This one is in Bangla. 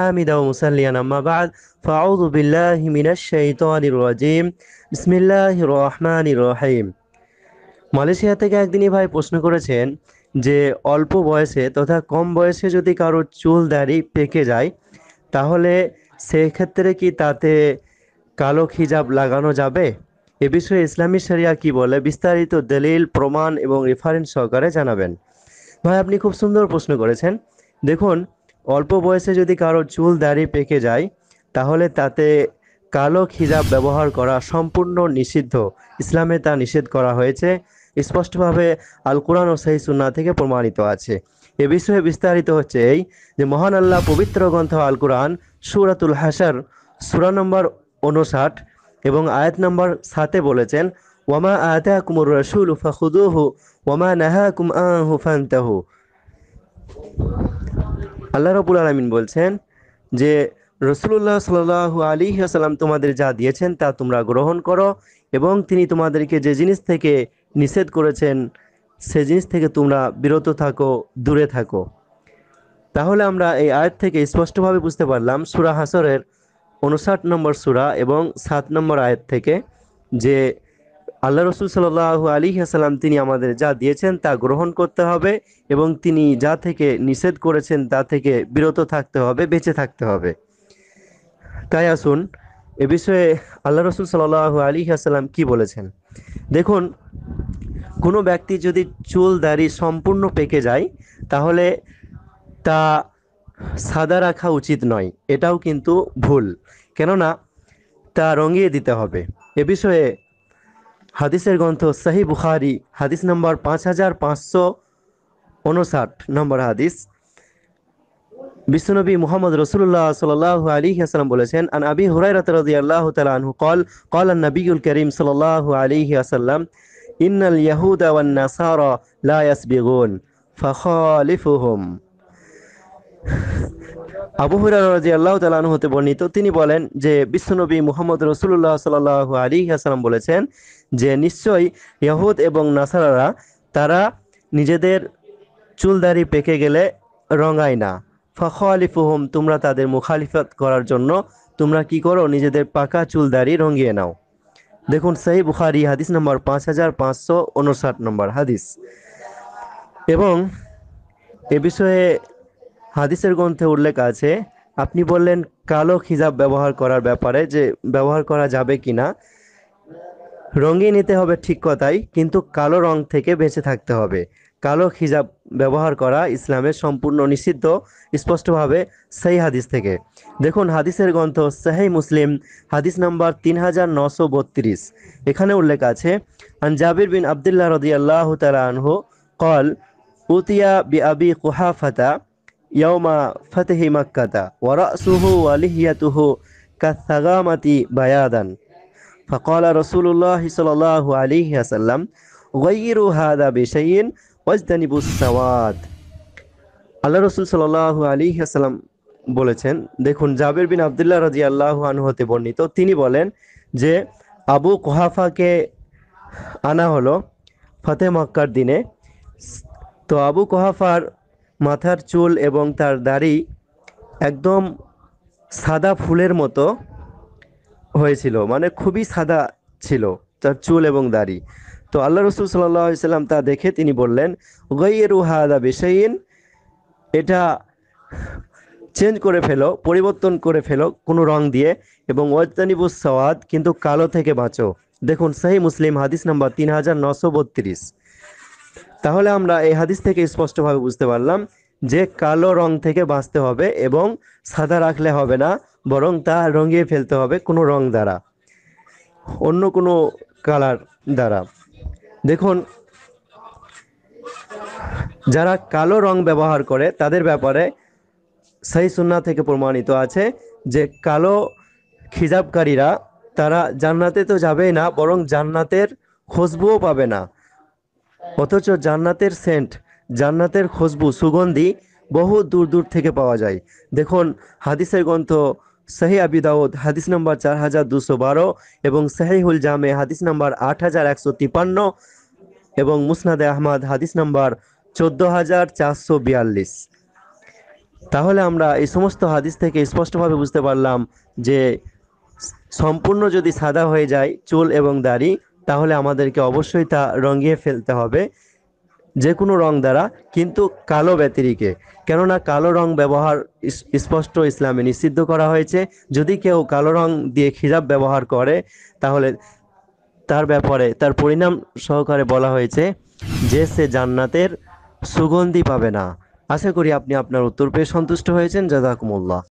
حامدا ومسليا أما بعد فأعوذ بالله من الشيطان الرجيم بسم الله الرحمن الرحيم মালয়েশিয়া থেকে একদিনই ভাই প্রশ্ন করেছেন যে অল্প বয়সে তথা কম বয়সে যদি কারো চুল দাড়ি পেকে যায় তাহলে সেক্ষেত্রে কি তাতে কালো খিজাব লাগানো যাবে এ বিষয়ে ইসলামী শরিয়া কি বলে বিস্তারিত দলিল প্রমাণ এবং রেফারেন্স সহকারে জানাবেন ভাই আপনি খুব সুন্দর প্রশ্ন করেছেন দেখুন অল্প বয়সে যদি কারো চুল দাড়ি পেকে যায় তাহলে তাতে কালো খিজাব ব্যবহার করা সম্পূর্ণ নিষিদ্ধ ইসলামে তা নিষেধ করা হয়েছে স্পষ্টভাবে আল কোরআন ও সেই সুন্না থেকে প্রমাণিত আছে এ বিষয়ে বিস্তারিত হচ্ছে এই যে মহান আল্লাহ পবিত্র গ্রন্থ আল কোরআন সুরাতুল হাসার সুরা নম্বর উনষাট এবং আয়াত নম্বর সাতে বলেছেন ওয়ামা আতা কুমুর রসুল হু ওয়ামা নাহা কুম আহ ফান্তাহু আল্লাহ রবুল আলমিন বলছেন যে রসুল্লাহ সাল্লাহ আলী আসালাম তোমাদের যা দিয়েছেন তা তোমরা গ্রহণ করো এবং তিনি তোমাদেরকে যে জিনিস থেকে নিষেধ করেছেন সে জিনিস থেকে তোমরা বিরত থাকো দূরে থাকো তাহলে আমরা এই আয়ের থেকে স্পষ্টভাবে বুঝতে পারলাম সুরা হাসরের উনষাট নম্বর সুরা এবং সাত নম্বর আয়ের থেকে যে আল্লাহ রসুল সাল্লাহ আলী হাসালাম তিনি আমাদের যা দিয়েছেন তা গ্রহণ করতে হবে এবং তিনি যা থেকে নিষেধ করেছেন তা থেকে বিরত থাকতে হবে বেঁচে থাকতে হবে তাই আসুন এ বিষয়ে আল্লাহ রসুল সাল্লাহ আলী হাসালাম কি বলেছেন দেখুন কোনো ব্যক্তি যদি চুল দাড়ি সম্পূর্ণ পেকে যায় তাহলে তা সাদা রাখা উচিত নয় এটাও কিন্তু ভুল কেননা তা রঙিয়ে দিতে হবে এ বিষয়ে হাদিসের গ্রন্থ সাহি বুখারি হাদিস নম্বর পাঁচ হাজার পাঁচশো উনষাট নম্বর হাদিস বিশ্বনবী মোহাম্মদ রসুল্লাহ সাল আলী আসালাম বলেছেন আন আবি হুরাই রাতরদি আল্লাহ তালু কল কল আন নবীল করিম সাল আলী আসাল্লাম ইন্নাল ইয়াহুদ নাসার নাসারা লা ইয়াসবিগুন ফখালিফুহুম আবু হুরারি আল্লাহ তালান হতে বর্ণিত তিনি বলেন যে বিশ্বনবী মুহাম্মদ রসুল্লাহ সাল্লাহ আলী হাসালাম বলেছেন যে নিশ্চয়ই ইয়াহুদ এবং নাসারারা তারা নিজেদের চুলদারি পেকে গেলে রঙায় না ফুহম তোমরা তাদের মুখালিফত করার জন্য তোমরা কি করো নিজেদের পাকা চুলদারি রঙিয়ে নাও দেখুন সেই বুখারি হাদিস নম্বর পাঁচ হাজার পাঁচশো উনষাট নম্বর হাদিস এবং এ বিষয়ে হাদিসের গ্রন্থে উল্লেখ আছে আপনি বললেন কালো খিজাব ব্যবহার করার ব্যাপারে যে ব্যবহার করা যাবে কি না রঙে নিতে হবে ঠিক কথাই কিন্তু কালো রং থেকে বেঁচে থাকতে হবে কালো খিজাব ব্যবহার করা ইসলামের সম্পূর্ণ নিষিদ্ধ স্পষ্টভাবে সেই হাদিস থেকে দেখুন হাদিসের গ্রন্থ সেহাই মুসলিম হাদিস নাম্বার তিন হাজার নশো বত্রিশ এখানে উল্লেখ আছে আন জাবির বিন আবদুল্লাহ রদি আল্লাহ তালা কল উতিয়া বি আবি কুহাফাতা ইয়াউমা ফাতেহি মাক্কাতা ওয়ারাসুহু ওয়ালিহিয়াতুহু কাসাগামাতি বায়াদান فقال رسول الله صلى الله عليه وسلم غيروا هذا بشيء واجتنبوا আল্লাহ রসুল সাল্লাহ আলী বলেছেন দেখুন জাবের বিন আবদুল্লাহ রাজি আল্লাহ হতে বর্ণিত তিনি বলেন যে আবু কোহাফাকে আনা হলো ফাতে মক্কার দিনে তো আবু কোহাফার মাথার চুল এবং তার দাড়ি একদম সাদা ফুলের মতো হয়েছিল মানে খুবই সাদা ছিল তার চুল এবং দাড়ি তো আল্লাহ রসুল সাল্লাম তা দেখে তিনি বললেন গৈয়ের উহাদা বেসাইন এটা চেঞ্জ করে ফেলো পরিবর্তন করে ফেলো কোনো রং দিয়ে এবং ওয়াজানিবুস সওয়াদ কিন্তু কালো থেকে বাঁচো দেখুন সেই মুসলিম হাদিস নাম্বার তিন হাজার নশো বত্রিশ তাহলে আমরা এই হাদিস থেকে স্পষ্টভাবে বুঝতে পারলাম যে কালো রং থেকে বাঁচতে হবে এবং সাদা রাখলে হবে না বরং তা রঙিয়ে ফেলতে হবে কোনো রং দ্বারা অন্য কোনো কালার দ্বারা দেখুন যারা কালো রং ব্যবহার করে তাদের ব্যাপারে সেই সুন্না থেকে প্রমাণিত আছে যে কালো খিজাবকারীরা তারা জান্নাতে তো যাবেই না বরং জান্নাতের খুশবুও পাবে না অথচ জান্নাতের সেন্ট জান্নাতের খুশবু সুগন্ধি বহু দূর দূর থেকে পাওয়া যায় দেখুন হাদিসের গ্রন্থ সাহি আবি দাউদ হাদিস নাম্বার চার হাজার দুশো বারো এবং সাহিহুল জামে হাদিস নাম্বার আট হাজার একশো তিপান্ন এবং মুসনাদে আহমদ হাদিস নাম্বার চোদ্দো হাজার চারশো বিয়াল্লিশ তাহলে আমরা এই সমস্ত হাদিস থেকে স্পষ্টভাবে বুঝতে পারলাম যে সম্পূর্ণ যদি সাদা হয়ে যায় চুল এবং দাড়ি তাহলে আমাদেরকে অবশ্যই তা রঙিয়ে ফেলতে হবে যে কোনো রং দ্বারা কিন্তু কালো ব্যতিরিকে কেননা কালো রং ব্যবহার স্পষ্ট ইসলামে নিষিদ্ধ করা হয়েছে যদি কেউ কালো রং দিয়ে খিজাব ব্যবহার করে তাহলে তার ব্যাপারে তার পরিণাম সহকারে বলা হয়েছে যে সে জান্নাতের সুগন্ধি পাবে না আশা করি আপনি আপনার উত্তর পেয়ে সন্তুষ্ট হয়েছেন জাদাকুমুল্লাহ